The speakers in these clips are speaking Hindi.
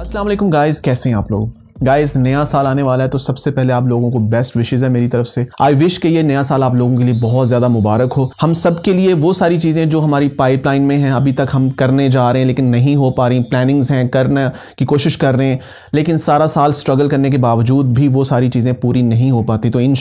अस्सलाम वालेकुम कैसे हैं आप लोग गाइस नया साल आने वाला है तो सबसे पहले आप लोगों को बेस्ट विशेज है मेरी तरफ से आई विश कि ये नया साल आप लोगों के लिए बहुत ज्यादा मुबारक हो हम सब के लिए वो सारी चीजें जो हमारी पाइपलाइन में हैं अभी तक हम करने जा रहे हैं लेकिन नहीं हो पा रही प्लानिंग्स हैं करने की कोशिश कर रहे हैं लेकिन सारा साल स्ट्रगल करने के बावजूद भी वो सारी चीज़ें पूरी नहीं हो पाती तो इन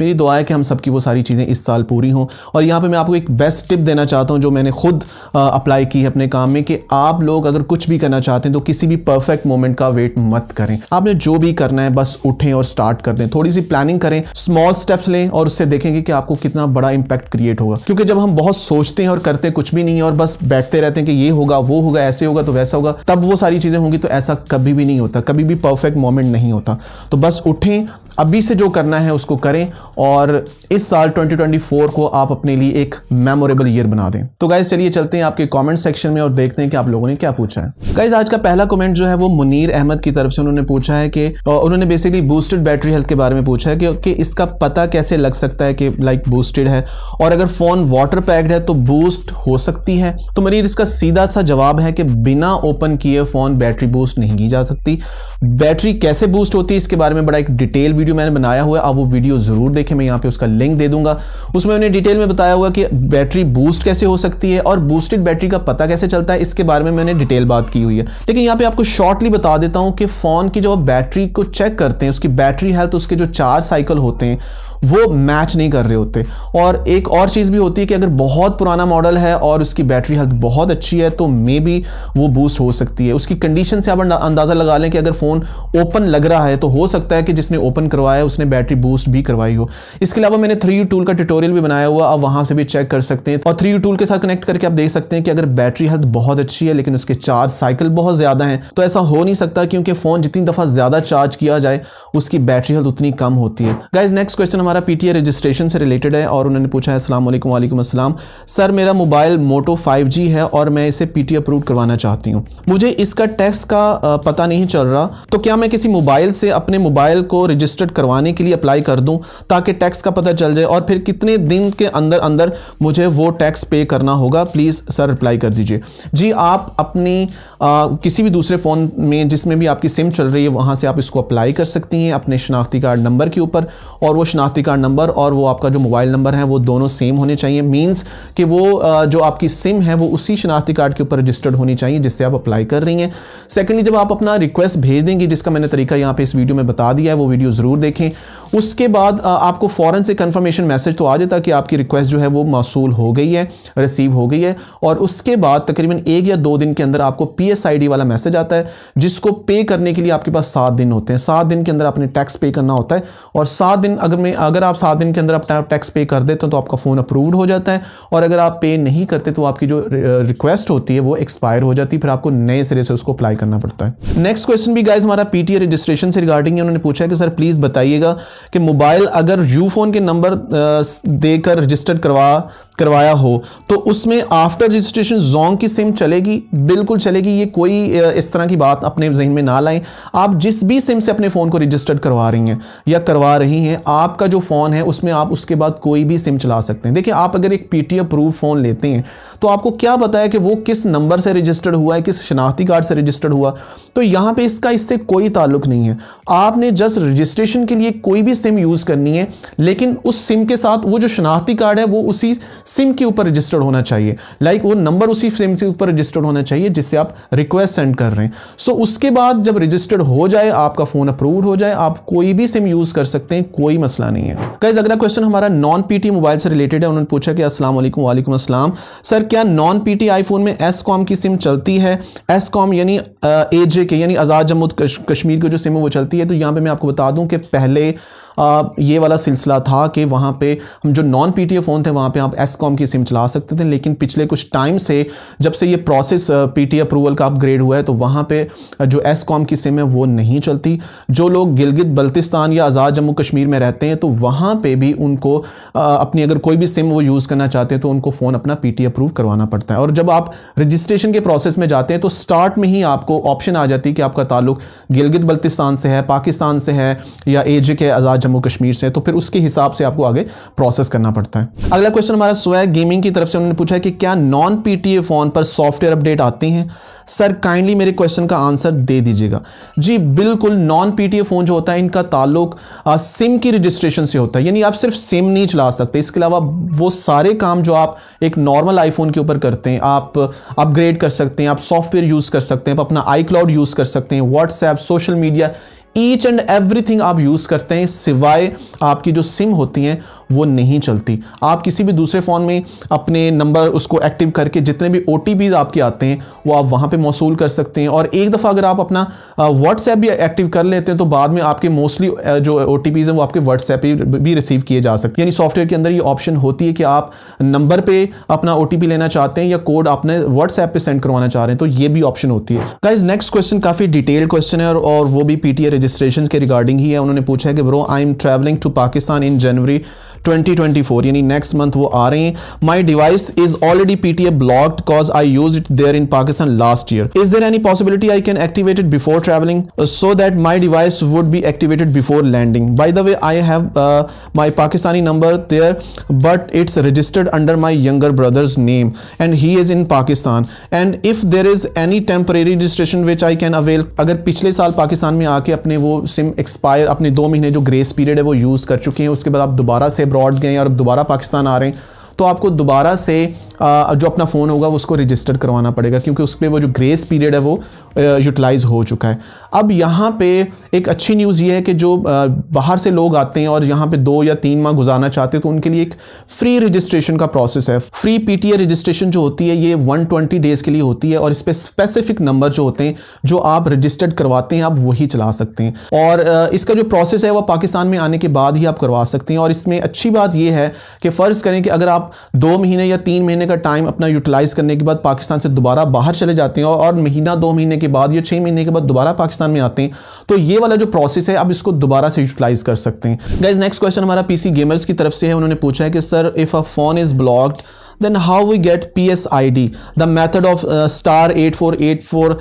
मेरी दुआ है कि हम सबकी वो सारी चीज़ें इस साल पूरी हों और यहाँ पर मैं आपको एक बेस्ट टिप देना चाहता हूँ जो मैंने खुद अप्लाई की है अपने काम में कि आप लोग अगर कुछ भी करना चाहते हैं तो किसी भी परफेक्ट मोमेंट का वेट मत करें आपने जो भी करना है बस उठें और स्टार्ट कर दें थोड़ी सी प्लानिंग करें स्मॉल स्टेप्स लें और उससे देखेंगे कि आपको कितना बड़ा इंपैक्ट क्रिएट होगा क्योंकि जब हम बहुत सोचते हैं और करते हैं कुछ भी नहीं है और बस बैठते रहते हैं कि ये होगा वो होगा ऐसे होगा तो वैसा होगा तब वो सारी चीज़ें होंगी तो ऐसा कभी भी नहीं होता कभी भी परफेक्ट मोमेंट नहीं होता तो बस उठें अभी से जो करना है उसको करें और इस साल 2024 को आप अपने लिए एक मेमोरेबल ईयर बना दें तो गाइज चलिए चलते हैं आपके कमेंट सेक्शन में और देखते हैं कि आप लोगों ने क्या पूछा है गाइज आज का पहला कमेंट जो है वो मुनीर अहमद की तरफ से उन्होंने पूछा है कि उन्होंने बेसिकली बूस्टेड बैटरी हेल्थ के बारे में पूछा है कि, कि इसका पता कैसे लग सकता है कि लाइक बूस्टेड है और अगर फोन वाटर पैक्ड है तो बूस्ट हो सकती है तो मुनीर इसका सीधा सा जवाब है कि बिना ओपन किए फोन बैटरी बूस्ट नहीं की जा सकती बैटरी कैसे बूस्ट होती है इसके बारे में बड़ा एक डिटेल वीडियो मैंने बनाया हुआ है आप वो वीडियो जरूर देखें मैं यहाँ पे उसका लिंक दे दूंगा उसमें उन्हें डिटेल में बताया हुआ कि बैटरी बूस्ट कैसे हो सकती है और बूस्टेड बैटरी का पता कैसे चलता है इसके बारे में मैंने डिटेल बात की हुई है लेकिन यहाँ पे आपको शॉर्टली बता देता हूँ कि फ़ोन की जब आप बैटरी को चेक करते हैं उसकी बैटरी हेल्थ उसके जो चार्ज साइकिल होते हैं वो मैच नहीं कर रहे होते और एक और चीज़ भी होती है कि अगर बहुत पुराना मॉडल है और उसकी बैटरी हेल्थ बहुत अच्छी है तो मे बी वो बूस्ट हो सकती है उसकी कंडीशन से आप अंदाज़ा लगा लें कि अगर फ़ोन ओपन लग रहा है तो हो सकता है कि जिसने ओपन करवाया उसने बैटरी बूस्ट भी करवाई हो इसके अलावा मैंने थ्री टूल का ट्यूटोरियल भी बनाया हुआ आप वहाँ से भी चेक कर सकते हैं और थ्री टूल के साथ कनेक्ट करके आप देख सकते हैं कि अगर बैटरी हेल्थ बहुत अच्छी है लेकिन उसके चार्ज साइकिल बहुत ज़्यादा हैं तो ऐसा हो नहीं सकता क्योंकि फ़ोन जितनी दफ़ा ज़्यादा चार्ज किया जाए उसकी बैटरी हेल्थ उतनी कम होती है गाइज नेक्स्ट क्वेश्चन हमारे हमारा पी रजिस्ट्रेशन से रिलेटेड है और उन्होंने पूछा है अस्सलाम वालेकुम असलम सर मेरा मोबाइल मोटो 5G है और मैं इसे पी अप्रूव करवाना चाहती हूँ मुझे इसका टैक्स का पता नहीं चल रहा तो क्या मैं किसी मोबाइल से अपने मोबाइल को रजिस्टर्ड करवाने के लिए अप्लाई कर दूँ ताकि टैक्स का पता चल जाए और फिर कितने दिन के अंदर अंदर मुझे वो टैक्स पे करना होगा प्लीज़ सर रिप्लाई कर दीजिए जी आप अपनी आ, किसी भी दूसरे फ़ोन में जिसमें भी आपकी सिम चल रही है वहाँ से आप इसको अप्लाई कर सकती हैं अपने शनाख्ती कार्ड नंबर के ऊपर और वो शनाख्ती पावती कार्ड नंबर और वो आपका जो मोबाइल नंबर है वो दोनों सेम होने चाहिए मीन्स कि वो जो आपकी सिम है वो उसी शनाख्ती कार्ड के ऊपर रजिस्टर्ड होनी चाहिए जिससे आप अप्लाई कर रही हैं सेकेंडली जब आप अपना रिक्वेस्ट भेज देंगे जिसका मैंने तरीका यहाँ पे इस वीडियो में बता दिया है वो वीडियो ज़रूर देखें उसके बाद आपको फ़ौरन से कन्फर्मेशन मैसेज तो आ जाता कि आपकी रिक्वेस्ट जो है वो मौसूल हो गई है रिसीव हो गई है और उसके बाद तकरीबन एक या दो दिन के अंदर आपको पी वाला मैसेज आता है जिसको पे करने के लिए आपके पास सात दिन होते हैं सात दिन के अंदर आपने टैक्स पे करना होता है और सात दिन अगर मैं अगर आप सात दिन के अंदर आप टैक्स पे कर देते हो तो आपका फ़ोन अप्रूव्ड हो जाता है और अगर आप पे नहीं करते तो आपकी जो रिक्वेस्ट होती है वो एक्सपायर हो जाती है फिर आपको नए सिरे से उसको अप्लाई करना पड़ता है नेक्स्ट क्वेश्चन भी गाइज हमारा पीटीए रजिस्ट्रेशन से रिगार्डिंग है उन्होंने पूछा है कि सर प्लीज़ बताइएगा कि मोबाइल अगर यू फ़ोन के नंबर देकर रजिस्टर्ड करवा करवाया हो तो उसमें आफ्टर रजिस्ट्रेशन जोंग की सिम चलेगी बिल्कुल चलेगी ये कोई इस तरह की बात अपने जहन में ना लाएं आप जिस भी सिम से अपने फ़ोन को रजिस्टर्ड करवा रही हैं या करवा रही हैं आपका जो फ़ोन है उसमें आप उसके बाद कोई भी सिम चला सकते हैं देखिए आप अगर एक पी टी फ़ोन लेते हैं तो आपको क्या पता है कि वो किस नंबर से रजिस्टर्ड हुआ है किस शनाख्ती कार्ड से रजिस्टर्ड हुआ तो यहाँ पर इसका इससे कोई ताल्लुक नहीं है आपने जस्ट रजिस्ट्रेशन के लिए कोई भी भी सिम यूज़ करनी है लेकिन उस सिम के साथ वो जो शनाख्ती कार्ड है वो उसी सिम के ऊपर रजिस्टर्ड होना चाहिए लाइक like वो नंबर उसी सिम के ऊपर रजिस्टर्ड होना चाहिए जिससे आप रिक्वेस्ट सेंड कर रहे हैं सो so, उसके बाद जब रजिस्टर्ड हो जाए आपका फ़ोन अप्रूव हो जाए आप कोई भी सिम यूज़ कर सकते हैं कोई मसला नहीं है कैसे अगला क्वेश्चन हमारा नॉन पी मोबाइल से रिलेटेड है उन्होंने पूछा कि असल वालेकुम असलम सर क्या नॉन पी टी में एस की सिम चलती है एस यानी ए के यानी आज़ाद जम्मू कश्मीर की जो सिम है वो चलती है तो यहाँ पर मैं आपको बता दूँ कि पहले ये वाला सिलसिला था कि वहाँ पे हम जो नॉन पी फ़ोन थे वहाँ पे आप एस की सिम चला सकते थे लेकिन पिछले कुछ टाइम से जब से ये प्रोसेस पी अप्रूवल का अपग्रेड हुआ है तो वहाँ पे जो एस की सिम है वो नहीं चलती जो लोग गिलगित बल्तिस्तान या आज़ाद जम्मू कश्मीर में रहते हैं तो वहाँ पर भी उनको अपनी अगर कोई भी सिम वो यूज़ करना चाहते हैं तो उनको फ़ोन अपना पी अप्रूव करवाना पड़ता है और जब आप रजिस्ट्रेशन के प्रोसेस में जाते हैं तो स्टार्ट में ही आपको ऑप्शन आ जाती है कि आपका ताल्लुक गिलगित बल्तिस्तान से है पाकिस्तान से है या एज के आज़ाद जम्मू कश्मीर से तो फिर उसके हिसाब से आपको आगे प्रोसेस करना पड़ता है अगला क्वेश्चन हमारा स्वैग गेमिंग की तरफ से उन्होंने पूछा है कि क्या नॉन पीटीए फोन पर सॉफ्टवेयर अपडेट आते हैं सर काइंडली मेरे क्वेश्चन का आंसर दे दीजिएगा जी बिल्कुल नॉन पीटीए फ़ोन जो होता है इनका ताल्लुक सिम की रजिस्ट्रेशन से होता है यानी आप सिर्फ सिम नहीं चला सकते इसके अलावा वो सारे काम जो आप एक नॉर्मल आईफोन के ऊपर करते हैं आप अपग्रेड कर सकते हैं आप सॉफ्टवेयर यूज़ कर सकते हैं आप अपना आई क्लाउड यूज़ कर सकते हैं WhatsApp social media each and everything आप यूज़ करते हैं सिवाय आपकी जो सिम होती हैं वो नहीं चलती आप किसी भी दूसरे फ़ोन में अपने नंबर उसको एक्टिव करके जितने भी ओ आपके आते हैं वो आप वहाँ पर मौसू कर सकते हैं और एक दफ़ा अगर आप अपना व्हाट्सएप भी एक्टिव कर लेते हैं तो बाद में आपके मोस्टली जो ओ हैं वो आपके व्हाट्सएप भी रिसीव किए जा सकते हैं यानी सॉफ्टवेयर के अंदर ये ऑप्शन होती है कि आप नंबर पर अपना ओ लेना चाहते हैं या कोड आपने व्हाट्सएप पर सेंड करवाना चाह रहे हैं तो ये भी ऑप्शन होती है गाइज नेक्स्ट क्वेश्चन काफ़ी डिटेल क्वेश्चन है और वो भी पीटीए रजिस्ट्रेशन के रिगार्डिंग ही है उन्होंने पूछा है कि bro I am travelling to Pakistan in January 2024 यानी नेक्स्ट मंथ वो आ रहे हैं my device is already PTA blocked cause I use it there in Pakistan last year is there any possibility I can activate it before travelling so that my device would be activated before landing by the way I have my Pakistani number there but it's registered under my younger brother's name and he is in Pakistan and if there is any temporary registration which I can avail अगर पिछले साल पाकिस्तान में आके अपने वो सिम एक्सपायर अपने दो महीने जो ग्रेस पीरियड है वो यूज़ कर चुके हैं उसके बाद आप दोबारा से अब्रॉड गए और अब दोबारा पाकिस्तान आ रहे हैं तो आपको दोबारा से जो अपना फ़ोन होगा उसको रजिस्टर करवाना पड़ेगा क्योंकि उस पर वो जो ग्रेस पीरियड है वो यूटिलाइज़ हो चुका है अब यहाँ पे एक अच्छी न्यूज़ ये है कि जो बाहर से लोग आते हैं और यहाँ पे दो या तीन माह गुजारना चाहते हैं तो उनके लिए एक फ्री रजिस्ट्रेशन का प्रोसेस है फ्री पी रजिस्ट्रेशन जो होती है ये वन डेज़ के लिए होती है और इस पर स्पेसिफिक नंबर जो होते हैं जो आप रजिस्टर्ड करवाते हैं आप वही चला सकते हैं और इसका जो प्रोसेस है वह पाकिस्तान में आने के बाद ही आप करवा सकते हैं और इसमें अच्छी बात यह है कि फ़र्ज़ करें कि अगर आप दो महीने या तीन महीने का का टाइम अपना यूटिलाइज़ करने के बाद पाकिस्तान से दोबारा बाहर चले जाते हैं और महीना दो महीने के बाद या छः महीने के बाद दोबारा पाकिस्तान में आते हैं तो ये वाला जो प्रोसेस है आप इसको दोबारा से यूटिलाइज़ कर सकते हैं गाइज नेक्स्ट क्वेश्चन हमारा पीसी गेमर्स की तरफ से है उन्होंने पूछा है कि sir if a phone is blocked then how we get P S I D the method of star eight four eight four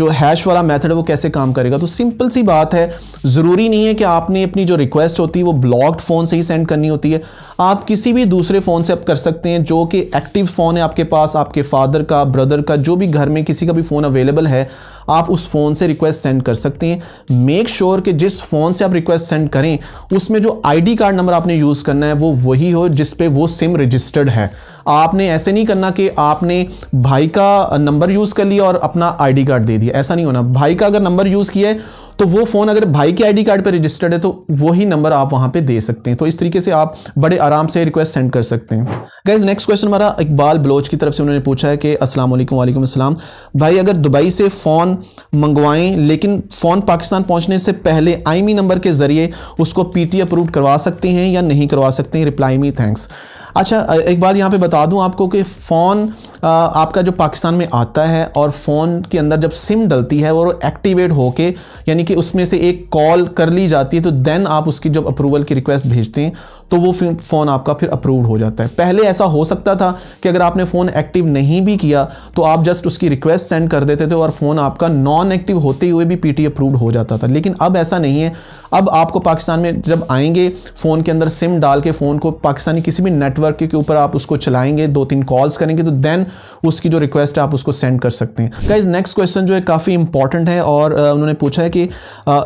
जो हैश वाला मैथड है वो कैसे काम करेगा तो सिंपल सी बात है ज़रूरी नहीं है कि आपने अपनी जो रिक्वेस्ट होती है वो ब्लॉक्ड फ़ोन से ही सेंड करनी होती है आप किसी भी दूसरे फ़ोन से आप कर सकते हैं जो कि एक्टिव फ़ोन है आपके पास आपके फादर का ब्रदर का जो भी घर में किसी का भी फ़ोन अवेलेबल है आप उस फ़ोन से रिक्वेस्ट सेंड कर सकते हैं मेक श्योर sure कि जिस फ़ोन से आप रिक्वेस्ट सेंड करें उसमें जो आईडी कार्ड नंबर आपने यूज़ करना है वो वही हो जिस पे वो सिम रजिस्टर्ड है आपने ऐसे नहीं करना कि आपने भाई का नंबर यूज़ कर लिया और अपना आईडी कार्ड दे दिया ऐसा नहीं होना भाई का अगर नंबर यूज़ किया है तो वो फ़ोन अगर भाई के आईडी कार्ड पर रजिस्टर्ड है तो वही नंबर आप वहाँ पर दे सकते हैं तो इस तरीके से आप बड़े आराम से रिक्वेस्ट सेंड कर सकते हैं गैस नेक्स्ट क्वेश्चन हमारा इकबाल बलोच की तरफ से उन्होंने पूछा है कि असलम वालेकुम असलम भाई अगर दुबई से फ़ोन मंगवाएं लेकिन फ़ोन पाकिस्तान पहुँचने से पहले आईमी नंबर के ज़रिए उसको पीटी अप्रूव करवा सकते हैं या नहीं करवा सकते हैं रिप्लाई मी थैंक्स अच्छा इकबाल यहाँ पे बता दूँ आपको कि फ़ोन आपका जो पाकिस्तान में आता है और फ़ोन के अंदर जब सिम डलती है और एक्टिवेट होके यानी कि उसमें से एक कॉल कर ली जाती है तो देन आप उसकी जब अप्रूवल की रिक्वेस्ट भेजते हैं तो वो फ़ोन आपका फिर अप्रूव्ड हो जाता है पहले ऐसा हो सकता था कि अगर आपने फ़ोन एक्टिव नहीं भी किया तो आप जस्ट उसकी रिक्वेस्ट सेंड कर देते थे और फ़ोन आपका नॉन एक्टिव होते हुए भी पीटी अप्रूव्ड हो जाता था लेकिन अब ऐसा नहीं है अब आपको पाकिस्तान में जब आएंगे फ़ोन के अंदर सिम डाल के फ़ोन को पाकिस्तानी किसी भी नेटवर्क के ऊपर आप उसको चलाएंगे दो तीन कॉल्स करेंगे तो देन उसकी जो रिक्वेस्ट है आप उसको सेंड कर सकते हैं गाइज नेक्स्ट क्वेश्चन जो है काफ़ी इंपॉर्टेंट है और उन्होंने पूछा है कि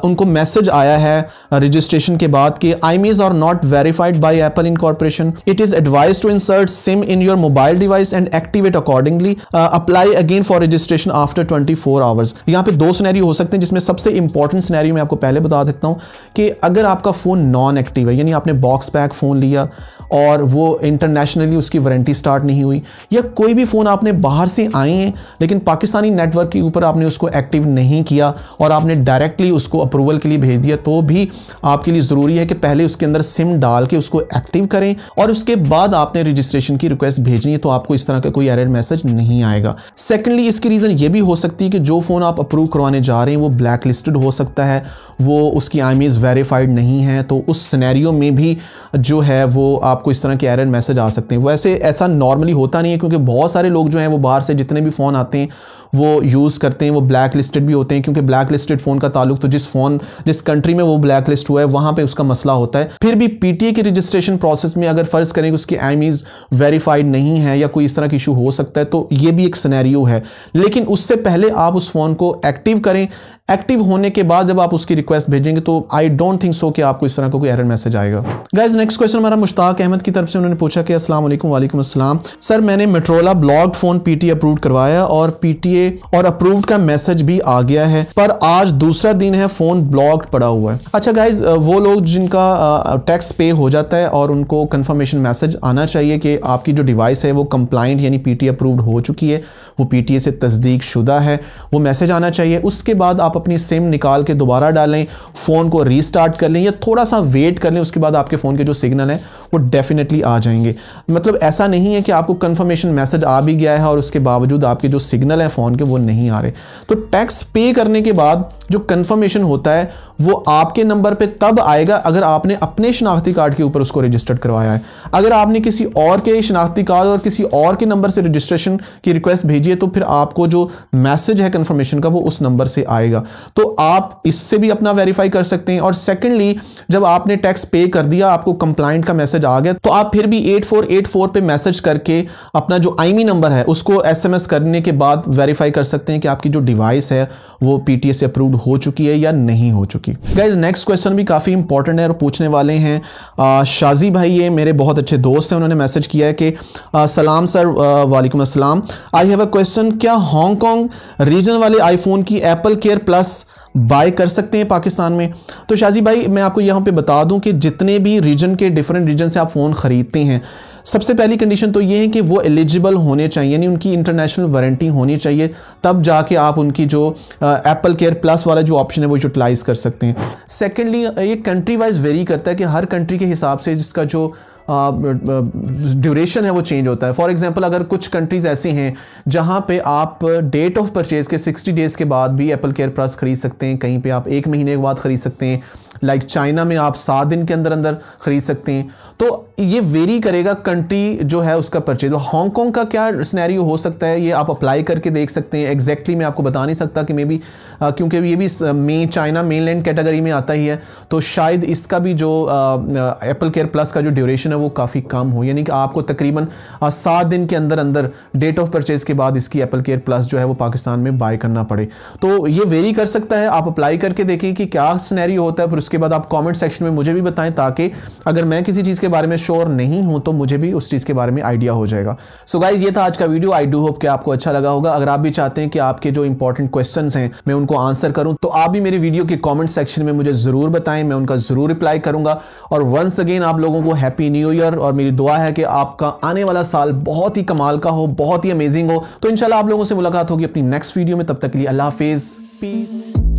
उनको मैसेज आया है रजिस्ट्रेशन के बाद कि IMEIs are not verified required by Apple Incorporation. It is advised to insert SIM in your mobile device and activate accordingly. Uh, apply again for registration after 24 hours. यहाँ पे दो scenario हो सकते हैं जिसमें सबसे important scenario मैं आपको पहले बता सकता हूँ कि अगर आपका phone non-active है यानी आपने box pack phone लिया और वो इंटरनेशनली उसकी वारंटी स्टार्ट नहीं हुई या कोई भी फ़ोन आपने बाहर से आए हैं लेकिन पाकिस्तानी नेटवर्क के ऊपर आपने उसको एक्टिव नहीं किया और आपने डायरेक्टली उसको अप्रूवल के लिए भेज दिया तो भी आपके लिए ज़रूरी है कि पहले उसके अंदर सिम डाल के उसको एक्टिव करें और उसके बाद आपने रजिस्ट्रेशन की रिक्वेस्ट भेजनी है तो आपको इस तरह का कोई एरर मैसेज नहीं आएगा सेकेंडली इसकी रीज़न ये भी हो सकती है कि जो फ़ोन आप अप्रूव करवाने जा रहे हैं वो ब्लैक लिस्टड हो सकता है वो उसकी आई वेरीफाइड नहीं है तो उस सिनेरियो में भी जो है वो आप आपको इस तरह के एरर मैसेज आ सकते हैं वैसे ऐसा नॉर्मली होता नहीं है क्योंकि बहुत सारे लोग जो हैं वो बाहर से जितने भी फ़ोन आते हैं वो यूज़ करते हैं वो ब्लैक लिस्टेड भी होते हैं क्योंकि ब्लैक लिस्टेड फ़ोन का ताल्लुक तो जिस फ़ोन जिस कंट्री में वो ब्लैक लिस्ट हुआ है वहाँ पर उसका मसला होता है फिर भी पी की रजिस्ट्रेशन प्रोसेस में अगर फ़र्ज़ करें कि उसकी आईमीज़ वेरीफाइड नहीं है या कोई इस तरह की इशू हो सकता है तो ये भी एक सनेरियो है लेकिन उससे पहले आप उस फ़ोन को एक्टिव करें एक्टिव होने के बाद जब आप उसकी रिक्वेस्ट भेजेंगे तो आई डोंट थिंक सो कि आपको इस तरह का को कोई एरर मैसेज आएगा गाइज नेक्स्ट क्वेश्चन हमारा मुश्ताक अहमद की तरफ से उन्होंने पूछा कि असल वालेकुम असलम सर मैंने Motorola blocked phone PT approve करवाया और पीटीए ओके और अप्रूव्ड का मैसेज भी आ गया है पर आज दूसरा दिन है फोन ब्लॉक पड़ा हुआ है अच्छा गाइज वो लोग जिनका टैक्स पे हो जाता है और उनको कंफर्मेशन मैसेज आना चाहिए कि आपकी जो डिवाइस है वो कंप्लाइंट यानी पीटी अप्रूव्ड हो चुकी है वो पीटीए से तस्दीक शुदा है वो मैसेज आना चाहिए उसके बाद आप अपनी सिम निकाल के दोबारा डालें फ़ोन को रीस्टार्ट कर लें या थोड़ा सा वेट कर लें उसके बाद आपके फ़ोन के जो सिग्नल हैं वो डेफिनेटली आ जाएंगे मतलब ऐसा नहीं है कि आपको कंफर्मेशन मैसेज आ भी गया है और उसके बावजूद आपके जो सिग्नल है फ़ोन अकाउंट के वो नहीं आ रहे तो टैक्स पे करने के बाद जो कन्फर्मेशन होता है वो आपके नंबर पे तब आएगा अगर आपने अपने शनाख्ती कार्ड के ऊपर उसको रजिस्टर्ड करवाया है अगर आपने किसी और के शनाख्ती कार्ड और किसी और के नंबर से रजिस्ट्रेशन की रिक्वेस्ट भेजी है तो फिर आपको जो मैसेज है कन्फर्मेशन का वो उस नंबर से आएगा तो आप इससे भी अपना वेरीफाई कर सकते हैं और सेकेंडली जब आपने टैक्स पे कर दिया आपको कंप्लाइंट का मैसेज आ गया तो आप फिर भी एट फोर एट फोर पर मैसेज करके अपना जो आईमी नंबर e है उसको एस एम एस करने के बाद वेरीफाई कर सकते हैं कि आपकी जो डिवाइस है वो पी टी एस अप्रूव्ड हो चुकी है या नहीं हो चुकी की गाइज नेक्स्ट क्वेश्चन भी काफ़ी इंपॉर्टेंट है और पूछने वाले हैं शाजी भाई ये मेरे बहुत अच्छे दोस्त हैं उन्होंने मैसेज किया है कि आ, सलाम सर वालेकुम असलम आई हैव अ क्वेश्चन क्या हांगकॉन्ग रीजन वाले आईफोन की एप्पल केयर प्लस बाय कर सकते हैं पाकिस्तान में तो शाजी भाई मैं आपको यहाँ पे बता दूं कि जितने भी रीजन के डिफरेंट रीजन से आप फ़ोन ख़रीदते हैं सबसे पहली कंडीशन तो ये है कि वो एलिजिबल होने चाहिए यानी उनकी इंटरनेशनल वारंटी होनी चाहिए तब जाके आप उनकी जो एप्पल केयर प्लस वाला जो ऑप्शन है वो यूटिलाइज़ कर सकते हैं सेकेंडली ये कंट्री वाइज वेरी करता है कि हर कंट्री के हिसाब से जिसका जो ड्यूरेशन है वो चेंज होता है फॉर एग्जांपल अगर कुछ कंट्रीज़ ऐसे हैं जहाँ पे आप डेट ऑफ परचेज़ के 60 डेज़ के बाद भी एप्पल केयर प्लस ख़रीद सकते हैं कहीं पे आप एक महीने के बाद ख़रीद सकते हैं लाइक like चाइना में आप सात दिन के अंदर अंदर ख़रीद सकते हैं तो ये वेरी करेगा कंट्री जो है उसका परचेज हांगकॉन्ग तो का क्या स्नैरियो हो सकता है ये आप अप्लाई करके देख सकते हैं एग्जैक्टली exactly मैं आपको बता नहीं सकता कि मे बी क्योंकि ये भी मे चाइना मेनलैंड कैटेगरी में आता ही है तो शायद इसका भी जो एप्पल केयर प्लस का जो ड्यूरेशन है वो काफ़ी कम हो यानी कि आपको तकरीबन सात दिन के अंदर अंदर डेट ऑफ परचेज़ के बाद इसकी एप्पल केयर प्लस जो है वो पाकिस्तान में बाय करना पड़े तो ये वेरी कर सकता है आप अप्लाई करके देखें कि क्या स्नैरियो होता है फिर उसके बाद आप कॉमेंट सेक्शन में मुझे भी बताएं ताकि अगर मैं किसी चीज़ के बारे में श्योर नहीं हूं तो मुझे भी उस चीज़ के बारे में आइडिया हो जाएगा सो so गाइज ये था आज का वीडियो आई डू होप कि आपको अच्छा लगा होगा अगर आप भी चाहते हैं कि आपके जो इंपॉर्टेंट क्वेश्चन हैं मैं उनको आंसर करूँ तो आप भी मेरे वीडियो के कॉमेंट सेक्शन में मुझे ज़रूर बताएं मैं उनका ज़रूर रिप्लाई करूंगा और वंस अगेन आप लोगों को हैप्पी न्यू ईयर और मेरी दुआ है कि आपका आने वाला साल बहुत ही कमाल का हो बहुत ही अमेजिंग हो तो इनशाला आप लोगों से मुलाकात होगी अपनी नेक्स्ट वीडियो में तब तक के लिए अल्लाह हाफिज़ पीस